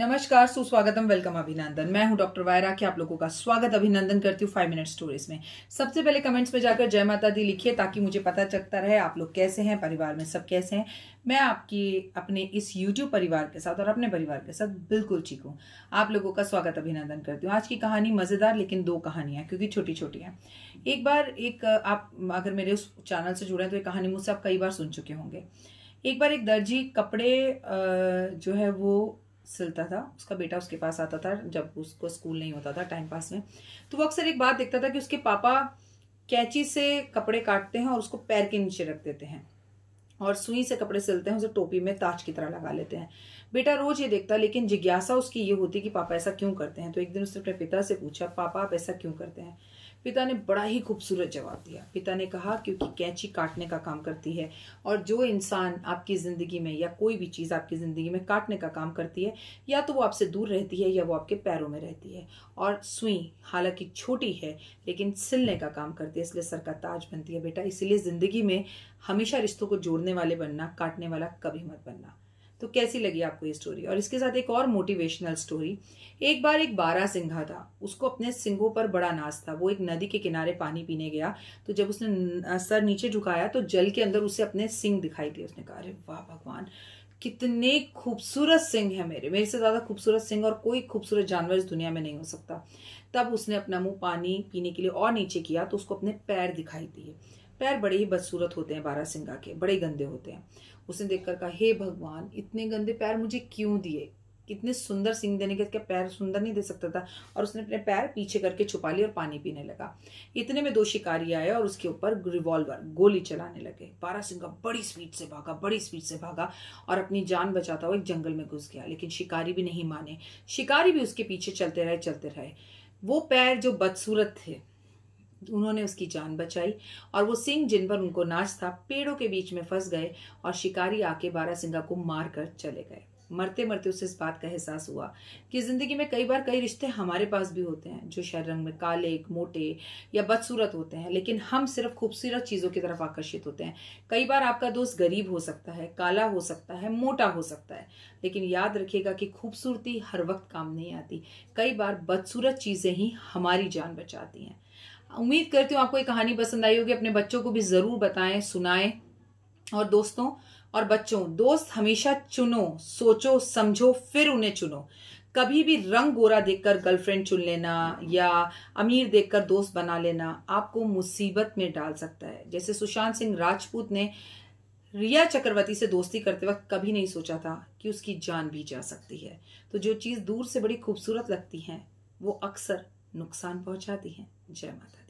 नमस्कार सुस्वागतम वेलकम अभिनंदन मैं हूं डॉक्टर वायरा के आप लोगों का स्वागत अभिनंदन करती हूं फाइव मिनट स्टोरीज में सबसे पहले कमेंट्स में जाकर जय माता दी लिखिए ताकि मुझे पता चलता रहे आप लोग कैसे हैं परिवार में सब कैसे हैं मैं आपकी अपने इस यूट्यूब परिवार के साथ और अपने परिवार के साथ बिल्कुल ठीक हूँ आप लोगों का स्वागत अभिनंदन करती हूँ आज की कहानी मज़ेदार लेकिन दो कहानियां क्योंकि छोटी छोटी है एक बार एक आप अगर मेरे उस चैनल से जुड़े हैं तो ये कहानी मुझसे आप कई बार सुन चुके होंगे एक बार एक दर्जी कपड़े जो है वो सिलता था उसका बेटा उसके पास आता था जब उसको स्कूल नहीं होता था टाइम पास में तो वो अक्सर एक बात देखता था कि उसके पापा कैंची से कपड़े काटते हैं और उसको पैर के नीचे रख देते हैं और सुई से कपड़े सिलते हैं उसे टोपी में ताज की तरह लगा लेते हैं बेटा रोज ये देखता लेकिन जिज्ञासा उसकी ये होती कि पापा ऐसा क्यों करते हैं तो एक दिन उसने अपने पिता से पूछा पापा आप ऐसा क्यों करते हैं पिता ने बड़ा ही खूबसूरत जवाब दिया पिता ने कहा क्योंकि कैंची काटने का काम करती है और जो इंसान आपकी ज़िंदगी में या कोई भी चीज़ आपकी ज़िंदगी में काटने का काम करती है या तो वो आपसे दूर रहती है या वो आपके पैरों में रहती है और सुई हालांकि छोटी है लेकिन सिलने का काम करती है इसलिए सर का ताज बनती है बेटा इसीलिए ज़िंदगी में हमेशा रिश्तों को जोड़ने वाले बनना काटने वाला कभी मत बनना तो कैसी लगी आपको ये स्टोरी और इसके साथ एक और मोटिवेशनल स्टोरी एक बार एक बारह सिंघा था उसको अपने सिंगों पर बड़ा नाच था वो एक नदी के किनारे पानी पीने गया तो जब उसने सर नीचे झुकाया तो जल के अंदर उसे अपने सिंह दिखाई दिए उसने कहा अरे वाह भगवान कितने खूबसूरत सिंह है मेरे मेरे से ज़्यादा खूबसूरत सिंह और कोई खूबसूरत जानवर इस दुनिया में नहीं हो सकता तब उसने अपना मुंह पानी पीने के लिए और नीचे किया तो उसको अपने पैर दिखाई दिए पैर बड़े ही बदसूरत होते हैं बारह सिंगा के बड़े गंदे होते हैं उसने देखकर कहा हे भगवान इतने गंदे पैर मुझे क्यों दिए कितने सुंदर सिंह देने के क्या पैर सुंदर नहीं दे सकता था और उसने अपने पैर पीछे करके छुपा लिए और पानी पीने लगा इतने में दो शिकारी आए और उसके ऊपर रिवॉल्वर गोली चलाने लगे बारा सिंह का बड़ी स्पीड से भागा बड़ी स्पीड से भागा और अपनी जान बचाता हुआ एक जंगल में घुस गया लेकिन शिकारी भी नहीं माने शिकारी भी उसके पीछे चलते रहे चलते रहे वो पैर जो बदसूरत थे उन्होंने उसकी जान बचाई और वो सिंह जिन पर उनको नाच था पेड़ों के बीच में फंस गए और शिकारी आके बारा सिंगा को मार कर चले गए मरते मरते उसे इस बात का एहसास हुआ कि ज़िंदगी में कई बार कई रिश्ते हमारे पास भी होते हैं जो शायद रंग में काले मोटे या बदसूरत होते हैं लेकिन हम सिर्फ खूबसूरत चीज़ों की तरफ आकर्षित होते हैं कई बार आपका दोस्त गरीब हो सकता है काला हो सकता है मोटा हो सकता है लेकिन याद रखिएगा कि खूबसूरती हर वक्त काम नहीं आती कई बार बदसूरत चीज़ें ही हमारी जान बचाती हैं उम्मीद करती हूँ आपको ये कहानी पसंद आई होगी अपने बच्चों को भी ज़रूर बताएं सुनाएं और दोस्तों और बच्चों दोस्त हमेशा चुनो सोचो समझो फिर उन्हें चुनो कभी भी रंग गोरा देखकर गर्लफ्रेंड चुन लेना या अमीर देखकर दोस्त बना लेना आपको मुसीबत में डाल सकता है जैसे सुशांत सिंह राजपूत ने रिया चक्रवर्ती से दोस्ती करते वक्त कभी नहीं सोचा था कि उसकी जान भी जा सकती है तो जो चीज़ दूर से बड़ी खूबसूरत लगती है वो अक्सर नुकसान पहुंचाती हैं जय माता